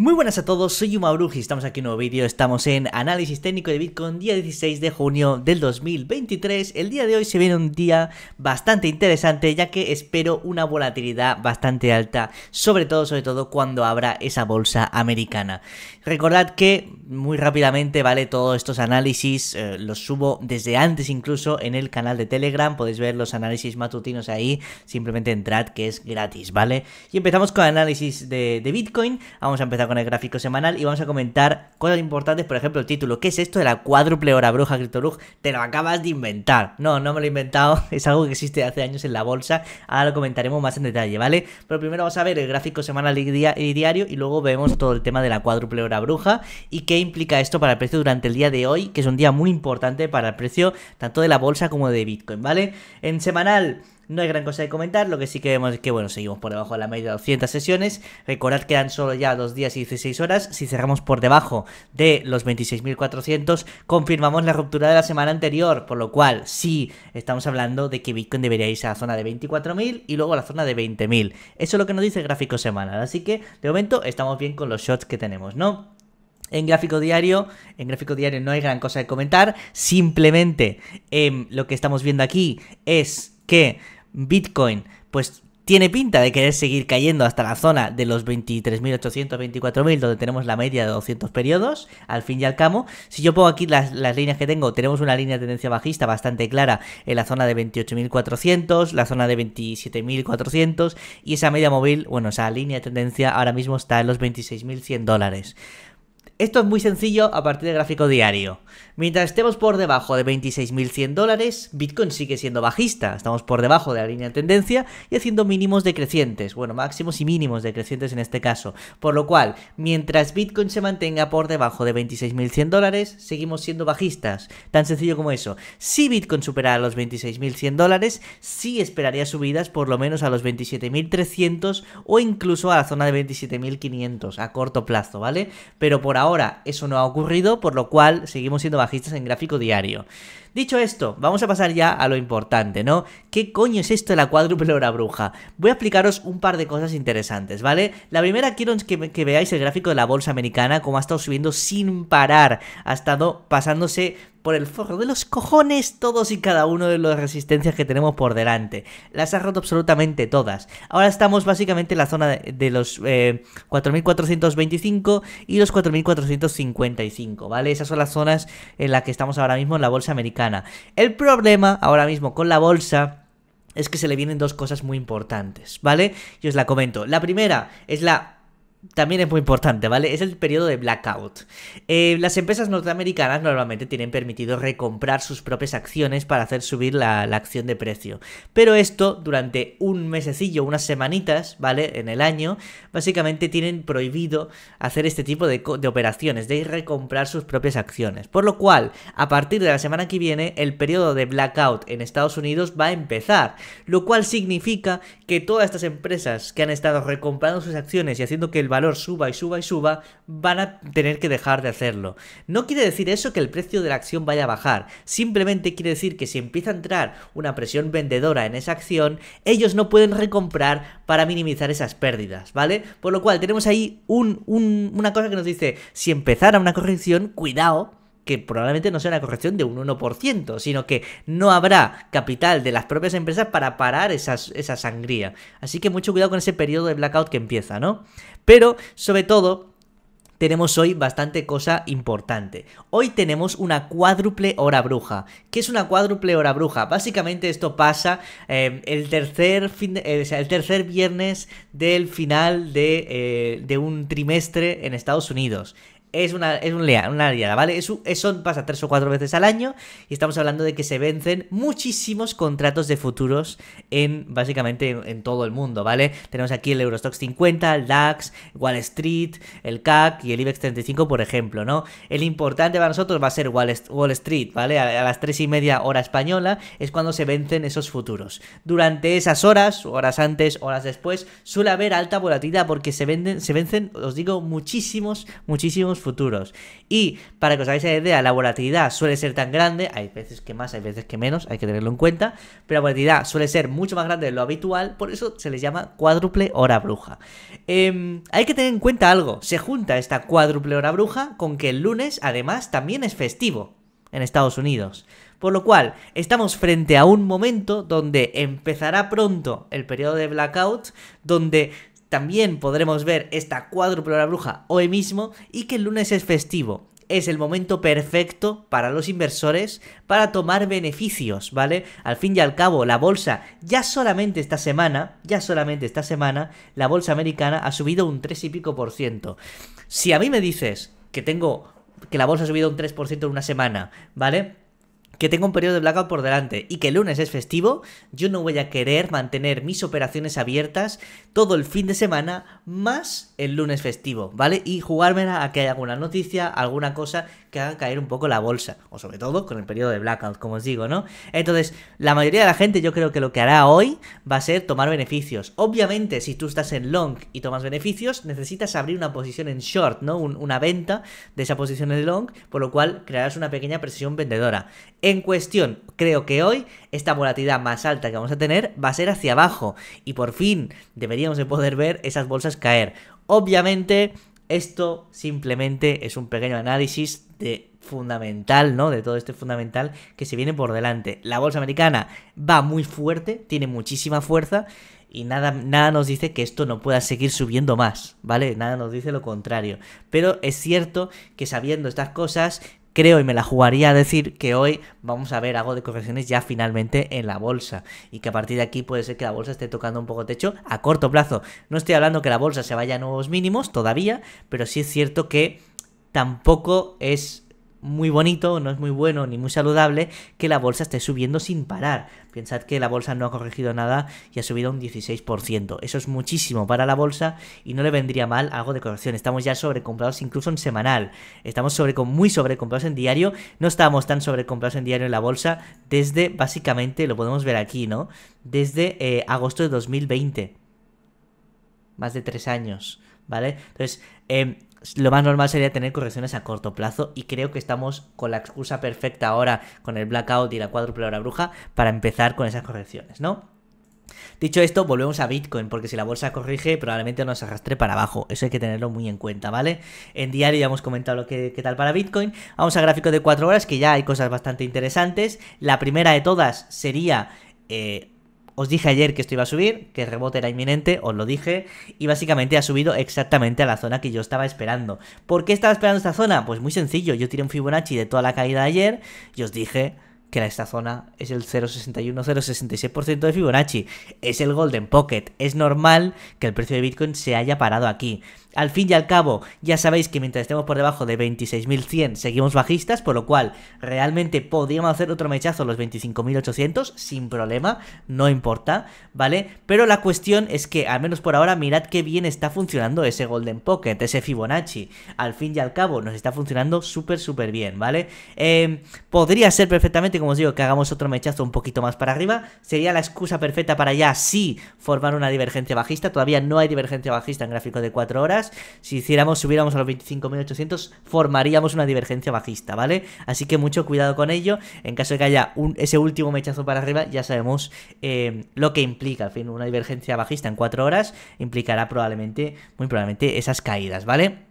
Muy buenas a todos, soy Yuma Bruji, estamos aquí en un nuevo vídeo, estamos en análisis técnico de Bitcoin, día 16 de junio del 2023. El día de hoy se viene un día bastante interesante, ya que espero una volatilidad bastante alta, sobre todo, sobre todo cuando abra esa bolsa americana. Recordad que muy rápidamente, ¿vale? Todos estos análisis eh, los subo desde antes incluso en el canal de Telegram, podéis ver los análisis matutinos ahí, simplemente entrad que es gratis, ¿vale? Y empezamos con análisis de, de Bitcoin, vamos a empezar con el gráfico semanal y vamos a comentar cosas importantes, por ejemplo, el título. ¿Qué es esto de la cuádruple hora bruja, Cryptorug? Te lo acabas de inventar. No, no me lo he inventado, es algo que existe hace años en la bolsa. Ahora lo comentaremos más en detalle, ¿vale? Pero primero vamos a ver el gráfico semanal y diario y luego vemos todo el tema de la cuádruple hora bruja y qué implica esto para el precio durante el día de hoy, que es un día muy importante para el precio tanto de la bolsa como de Bitcoin, ¿vale? En semanal... No hay gran cosa de comentar, lo que sí que vemos es que, bueno, seguimos por debajo de la media de 200 sesiones. Recordad que dan solo ya 2 días y 16 horas. Si cerramos por debajo de los 26.400, confirmamos la ruptura de la semana anterior, por lo cual sí estamos hablando de que Bitcoin debería irse a la zona de 24.000 y luego a la zona de 20.000. Eso es lo que nos dice el gráfico semanal, así que de momento estamos bien con los shots que tenemos, ¿no? En gráfico diario, en gráfico diario no hay gran cosa de comentar, simplemente em, lo que estamos viendo aquí es que Bitcoin, pues tiene pinta de querer seguir cayendo hasta la zona de los 23.800, 24.000, donde tenemos la media de 200 periodos, al fin y al cabo. Si yo pongo aquí las, las líneas que tengo, tenemos una línea de tendencia bajista bastante clara en la zona de 28.400, la zona de 27.400 y esa media móvil, bueno, esa línea de tendencia ahora mismo está en los 26.100 dólares. Esto es muy sencillo a partir del gráfico diario. Mientras estemos por debajo de 26.100 dólares, Bitcoin sigue siendo bajista. Estamos por debajo de la línea de tendencia y haciendo mínimos decrecientes. Bueno, máximos y mínimos decrecientes en este caso. Por lo cual, mientras Bitcoin se mantenga por debajo de 26.100 dólares, seguimos siendo bajistas. Tan sencillo como eso. Si Bitcoin superara los 26.100 dólares, sí esperaría subidas por lo menos a los 27.300 o incluso a la zona de 27.500 a corto plazo, ¿vale? Pero por ahora ahora eso no ha ocurrido, por lo cual seguimos siendo bajistas en gráfico diario. Dicho esto, vamos a pasar ya a lo importante, ¿no? ¿Qué coño es esto de la cuádruple hora bruja? Voy a explicaros un par de cosas interesantes, ¿vale? La primera quiero que, veáis el gráfico de la bolsa americana, cómo ha estado subiendo sin parar. Ha estado pasándose por el forro de los cojones todos y cada uno de las resistencias que tenemos por delante. Las ha roto absolutamente todas. Ahora estamos básicamente en la zona de, los 4.425 eh, y los 4.455, ¿vale? Esas son las zonas en las que estamos ahora mismo en la bolsa americana. El problema ahora mismo con la bolsa es que se le vienen dos cosas muy importantes, ¿vale? Yo os la comento. La primera es la también es muy importante, ¿vale? Es el periodo de blackout. Eh, las empresas norteamericanas normalmente tienen permitido recomprar sus propias acciones para hacer subir la, acción de precio. Pero esto, durante un mesecillo, unas semanitas, ¿vale? En el año, básicamente tienen prohibido hacer este tipo de, de operaciones, de recomprar sus propias acciones. Por lo cual, a partir de la semana que viene, el periodo de blackout en Estados Unidos va a empezar. Lo cual significa que todas estas empresas que han estado recomprando sus acciones y haciendo que el valor suba y suba y suba, van a tener que dejar de hacerlo. No quiere decir eso que el precio de la acción vaya a bajar, simplemente quiere decir que si empieza a entrar una presión vendedora en esa acción, ellos no pueden recomprar para minimizar esas pérdidas, ¿vale? Por lo cual tenemos ahí una cosa que nos dice, si empezara una corrección, cuidado, que probablemente no sea una corrección de un 1%, sino que no habrá capital de las propias empresas para parar esa sangría. Así que mucho cuidado con ese periodo de blackout que empieza, ¿no? Pero, sobre todo, tenemos hoy bastante cosa importante. Hoy tenemos una cuádruple hora bruja. ¿Qué es una cuádruple hora bruja? Básicamente esto pasa eh, el, tercer fin, eh, el tercer viernes del final de, eh, de un trimestre en Estados Unidos. Es una, es un una liada, ¿vale? eso eso pasa tres o cuatro veces al año y estamos hablando de que se vencen muchísimos contratos de futuros en, básicamente, en, todo el mundo, ¿vale? Tenemos aquí el Eurostox 50, el DAX, Wall Street, el CAC y el IBEX 35, por ejemplo, ¿no? El importante para nosotros va a ser Wall, Street, ¿vale? A, las tres y media hora española es cuando se vencen esos futuros. Durante esas horas, horas antes, horas después, suele haber alta volatilidad porque se, venden, se vencen, os digo, muchísimos, muchísimos futuros. Y para que os hagáis idea, la volatilidad suele ser tan grande, hay veces que más, hay veces que menos, hay que tenerlo en cuenta, pero la volatilidad suele ser mucho más grande de lo habitual, por eso se les llama cuádruple hora bruja. Em, hay que tener en cuenta algo, se junta esta cuádruple hora bruja con que el lunes además también es festivo en Estados Unidos. Por lo cual, estamos frente a un momento donde empezará pronto el periodo de blackout, donde también podremos ver esta cuádruple hora bruja hoy mismo y que el lunes es festivo. Es el momento perfecto para los inversores para tomar beneficios, ¿vale? Al fin y al cabo, la bolsa ya solamente esta semana, ya solamente esta semana, la bolsa americana ha subido un 3 y pico por ciento. Si a mí me dices que tengo que la bolsa ha subido un 3% en una semana, ¿vale? que tengo un periodo de blackout por delante y que el lunes es festivo, yo no voy a querer mantener mis operaciones abiertas todo el fin de semana más el lunes festivo, ¿vale? Y jugármela a que haya alguna noticia, alguna cosa que haga caer un poco la bolsa, o sobre todo con el periodo de blackout, como os digo, ¿no? Entonces, la mayoría de la gente yo creo que lo que hará hoy va a ser tomar beneficios. Obviamente, si tú estás en long y tomas beneficios, necesitas abrir una posición en short, ¿no? una venta de esa posición en long, por lo cual crearás una pequeña presión vendedora en cuestión. Creo que hoy esta volatilidad más alta que vamos a tener va a ser hacia abajo y por fin deberíamos de poder ver esas bolsas caer. Obviamente esto simplemente es un pequeño análisis de fundamental, ¿no? De todo este fundamental que se viene por delante. La bolsa americana va muy fuerte, tiene muchísima fuerza y nada, nada nos dice que esto no pueda seguir subiendo más, ¿vale? Nada nos dice lo contrario. Pero es cierto que sabiendo estas cosas creo y me la jugaría a decir que hoy vamos a ver algo de correcciones ya finalmente en la bolsa y que a partir de aquí puede ser que la bolsa esté tocando un poco techo a corto plazo. No estoy hablando que la bolsa se vaya a nuevos mínimos todavía, pero sí es cierto que tampoco es muy bonito, no es muy bueno ni muy saludable que la bolsa esté subiendo sin parar. Pensad que la bolsa no ha corregido nada y ha subido un 16%. Eso es muchísimo para la bolsa y no le vendría mal algo de corrección. Estamos ya sobrecomprados incluso en semanal. Estamos sobre, muy sobrecomprados en diario. No estábamos tan sobrecomprados en diario en la bolsa desde, básicamente, lo podemos ver aquí, ¿no? Desde eh, agosto de 2020. Más de tres años, ¿vale? Entonces, eh, lo más normal sería tener correcciones a corto plazo y creo que estamos con la excusa perfecta ahora con el blackout y la cuádruple hora bruja para empezar con esas correcciones, ¿no? Dicho esto, volvemos a Bitcoin, porque si la bolsa corrige, probablemente nos arrastre para abajo. Eso hay que tenerlo muy en cuenta, ¿vale? En diario ya hemos comentado lo que, qué tal para Bitcoin. Vamos a gráfico de 4 horas, que ya hay cosas bastante interesantes. La primera de todas sería. Eh, os dije ayer que esto iba a subir, que el rebote era inminente, os lo dije, y básicamente ha subido exactamente a la zona que yo estaba esperando. ¿Por qué estaba esperando esta zona? Pues muy sencillo, yo tiré un Fibonacci de toda la caída de ayer y os dije que esta zona es el 0,61-0,66% de Fibonacci. Es el Golden Pocket. Es normal que el precio de Bitcoin se haya parado aquí. Al fin y al cabo, ya sabéis que mientras estemos por debajo de 26.100 seguimos bajistas, por lo cual realmente podríamos hacer otro mechazo los 25.800 sin problema, no importa, ¿vale? Pero la cuestión es que, al menos por ahora, mirad qué bien está funcionando ese Golden Pocket, ese Fibonacci. Al fin y al cabo, nos está funcionando súper, súper bien, ¿vale? Em, podría ser perfectamente, como os digo, que hagamos otro mechazo un poquito más para arriba. Sería la excusa perfecta para ya sí formar una divergencia bajista. Todavía no hay divergencia bajista en gráfico de 4 horas si hiciéramos, subiéramos a los 25.800, formaríamos una divergencia bajista, ¿vale? Así que mucho cuidado con ello. En caso de que haya un, ese último mechazo para arriba, ya sabemos eh, lo que implica. Al fin, una divergencia bajista en 4 horas implicará probablemente, muy probablemente, esas caídas, ¿vale?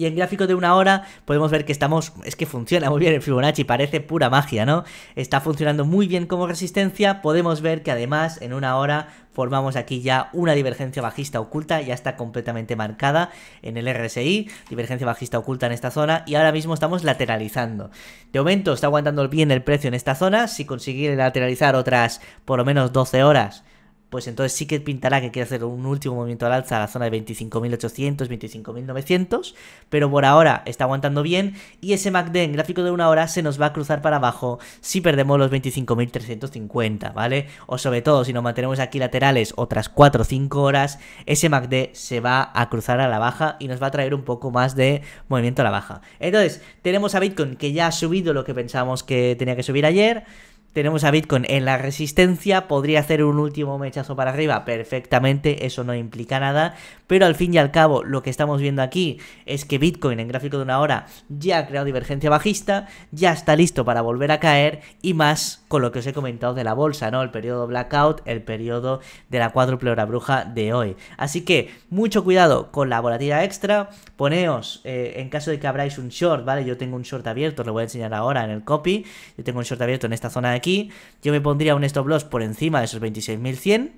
Y en gráfico de una hora podemos ver que estamos, es que funciona muy bien el Fibonacci, parece pura magia, ¿no? Está funcionando muy bien como resistencia, podemos ver que además en una hora formamos aquí ya una divergencia bajista oculta, ya está completamente marcada en el RSI, divergencia bajista oculta en esta zona y ahora mismo estamos lateralizando. De momento está aguantando bien el precio en esta zona, si consigue lateralizar otras por lo menos 12 horas pues entonces sí que pintará que quiere hacer un último movimiento al alza a la zona de 25.800, 25.900, pero por ahora está aguantando bien y ese MACD en gráfico de una hora se nos va a cruzar para abajo si perdemos los 25.350, ¿vale? O sobre todo si nos mantenemos aquí laterales otras 4 o 5 horas, ese MACD se va a cruzar a la baja y nos va a traer un poco más de movimiento a la baja. Entonces, tenemos a Bitcoin que ya ha subido lo que pensábamos que tenía que subir ayer. Tenemos a Bitcoin en la resistencia, podría hacer un último mechazo para arriba perfectamente, eso no implica nada, pero al fin y al cabo lo que estamos viendo aquí es que Bitcoin en gráfico de una hora ya ha creado divergencia bajista, ya está listo para volver a caer y más con lo que os he comentado de la bolsa, ¿no? El periodo blackout, el periodo de la cuádruple hora bruja de hoy. Así que mucho cuidado con la volatilidad extra, poneos eh, en caso de que abráis un short, ¿vale? Yo tengo un short abierto, os lo voy a enseñar ahora en el copy, yo tengo un short abierto en esta zona de aquí. Yo me pondría un stop loss por encima de esos 26.100.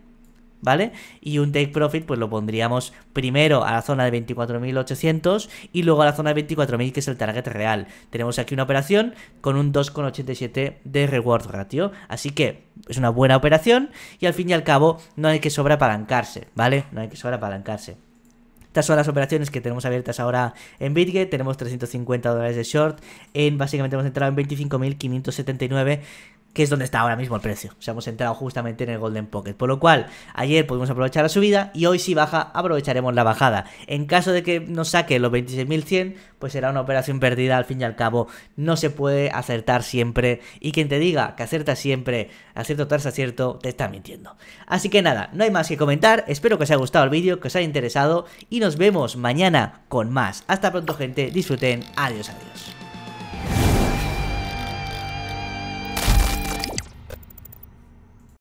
¿vale? Y un take profit pues lo pondríamos primero a la zona de 24.800 y luego a la zona de 24.000 que es el target real. Tenemos aquí una operación con un 2,87 de reward ratio, así que es una buena operación y al fin y al cabo no hay que sobreapalancarse, ¿vale? No hay que sobreapalancarse. Estas son las operaciones que tenemos abiertas ahora en Bitget. Tenemos 350 dólares de short. En, básicamente hemos entrado en 25.579 que es donde está ahora mismo el precio. O sea, hemos entrado justamente en el Golden Pocket. Por lo cual, ayer pudimos aprovechar la subida y hoy si baja, aprovecharemos la bajada. En caso de que nos saque los 26.100, pues será una operación perdida. Al fin y al cabo, no se puede acertar siempre. Y quien te diga que acerta siempre, acierto tras acierto, te está mintiendo. Así que nada, no hay más que comentar. Espero que os haya gustado el vídeo, que os haya interesado. Y nos vemos mañana con más. Hasta pronto, gente. Disfruten. Adiós, adiós.